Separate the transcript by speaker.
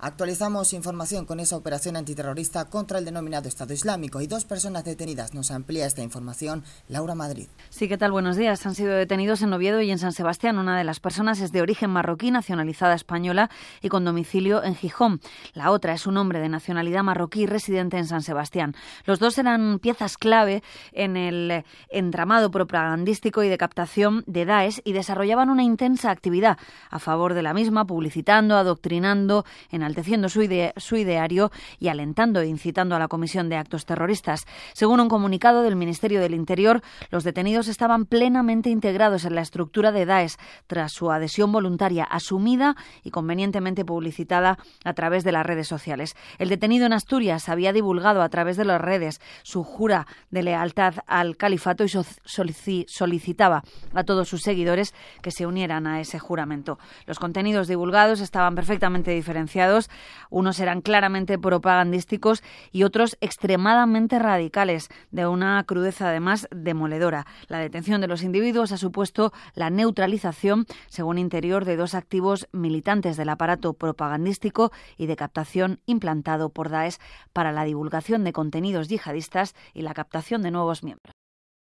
Speaker 1: Actualizamos información con esa operación antiterrorista contra el denominado Estado Islámico y dos personas detenidas. Nos amplía esta información Laura Madrid.
Speaker 2: Sí, ¿qué tal? Buenos días. Han sido detenidos en Oviedo y en San Sebastián. Una de las personas es de origen marroquí, nacionalizada española y con domicilio en Gijón. La otra es un hombre de nacionalidad marroquí residente en San Sebastián. Los dos eran piezas clave en el eh, entramado propagandístico y de captación de Daesh y desarrollaban una intensa actividad a favor de la misma, publicitando, adoctrinando en enalteciendo su, ide su ideario y alentando e incitando a la comisión de actos terroristas. Según un comunicado del Ministerio del Interior, los detenidos estaban plenamente integrados en la estructura de Daesh tras su adhesión voluntaria asumida y convenientemente publicitada a través de las redes sociales. El detenido en Asturias había divulgado a través de las redes su jura de lealtad al califato y solicitaba a todos sus seguidores que se unieran a ese juramento. Los contenidos divulgados estaban perfectamente diferenciados unos eran claramente propagandísticos y otros extremadamente radicales, de una crudeza además demoledora. La detención de los individuos ha supuesto la neutralización, según Interior, de dos activos militantes del aparato propagandístico y de captación implantado por Daesh para la divulgación de contenidos yihadistas y la captación de nuevos miembros.